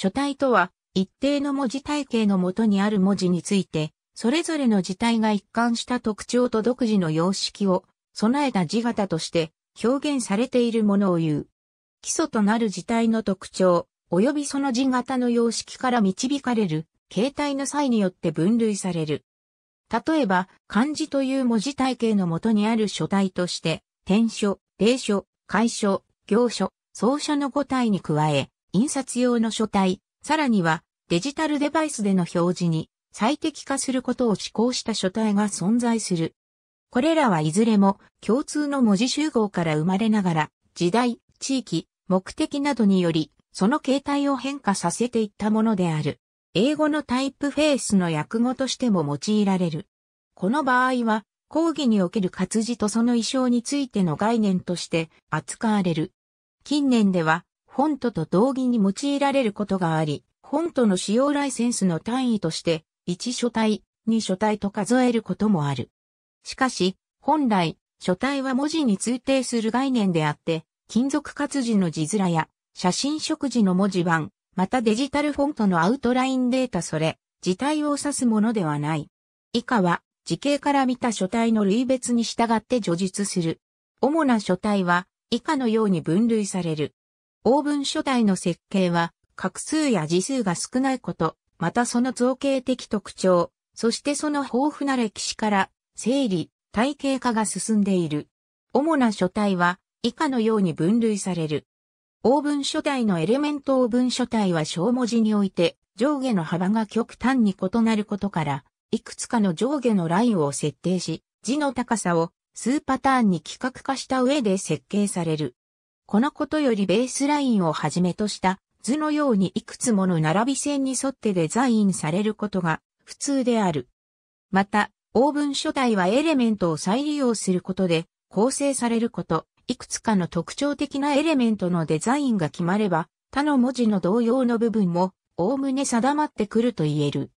書体とは、一定の文字体系のもとにある文字について、それぞれの字体が一貫した特徴と独自の様式を備えた字型として表現されているものを言う。基礎となる字体の特徴、及びその字型の様式から導かれる形態の際によって分類される。例えば、漢字という文字体系のもとにある書体として、転書、霊書、楷書、行書、草書の5体に加え、印刷用の書体、さらにはデジタルデバイスでの表示に最適化することを志向した書体が存在する。これらはいずれも共通の文字集合から生まれながら、時代、地域、目的などにより、その形態を変化させていったものである。英語のタイプフェイスの訳語としても用いられる。この場合は、講義における活字とその意匠についての概念として扱われる。近年では、フォントと同義に用いられることがあり、フォントの使用ライセンスの単位として、1書体、2書体と数えることもある。しかし、本来、書体は文字に通底する概念であって、金属活字の字面や、写真食字の文字盤、またデジタルフォントのアウトラインデータそれ、字体を指すものではない。以下は、字形から見た書体の類別に従って叙述する。主な書体は、以下のように分類される。オーブン書体の設計は、画数や字数が少ないこと、またその造形的特徴、そしてその豊富な歴史から、整理、体系化が進んでいる。主な書体は、以下のように分類される。オーブン書体のエレメントオーブン書体は小文字において、上下の幅が極端に異なることから、いくつかの上下のラインを設定し、字の高さを数パターンに規格化した上で設計される。このことよりベースラインをはじめとした図のようにいくつもの並び線に沿ってデザインされることが普通である。また、オーブン書体はエレメントを再利用することで構成されること、いくつかの特徴的なエレメントのデザインが決まれば、他の文字の同様の部分も、おおむね定まってくると言える。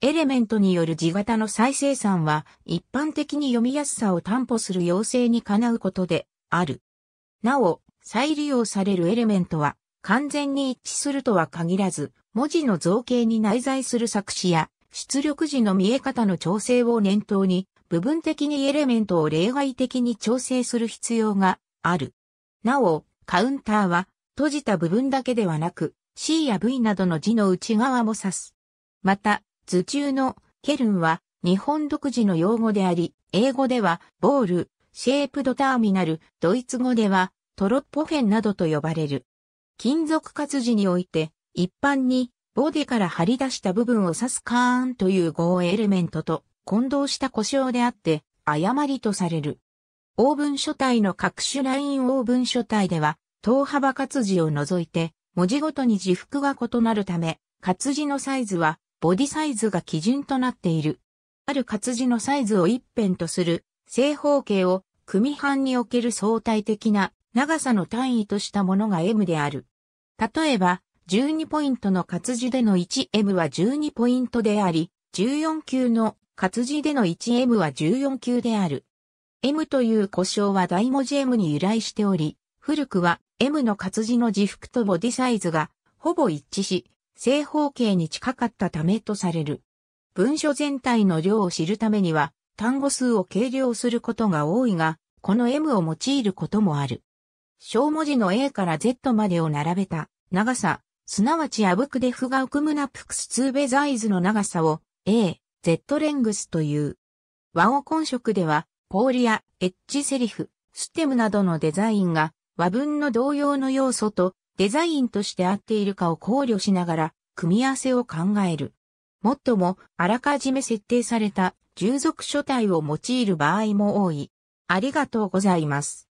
エレメントによる字型の再生産は、一般的に読みやすさを担保する要請にかなうことである。なお、再利用されるエレメントは完全に一致するとは限らず、文字の造形に内在する作詞や出力時の見え方の調整を念頭に、部分的にエレメントを例外的に調整する必要がある。なお、カウンターは閉じた部分だけではなく、C や V などの字の内側も指す。また、図中のケルンは日本独自の用語であり、英語ではボール、シェープドターミナル、ドイツ語ではトロッポフェンなどと呼ばれる。金属活字において、一般に、ボディから張り出した部分を指すカーンという合エレメントと混同した故障であって、誤りとされる。オーブン書体の各種ラインオーブン書体では、等幅活字を除いて、文字ごとに字幅が異なるため、活字のサイズは、ボディサイズが基準となっている。ある活字のサイズを一辺とする、正方形を組版における相対的な長さの単位としたものが M である。例えば、12ポイントの活字での 1M は12ポイントであり、14級の活字での 1M は14級である。M という呼称は大文字 M に由来しており、古くは M の活字の字幅とボディサイズがほぼ一致し、正方形に近かったためとされる。文書全体の量を知るためには単語数を計量することが多いが、この M を用いることもある。小文字の A から Z までを並べた長さ、すなわちアブクデフがウクムナプクスツーベザイズの長さを A、Z レングスという。和音混色では、ポーリア、エッジセリフ、ステムなどのデザインが和文の同様の要素とデザインとして合っているかを考慮しながら組み合わせを考える。もっとも、あらかじめ設定された従属書体を用いる場合も多い。ありがとうございます。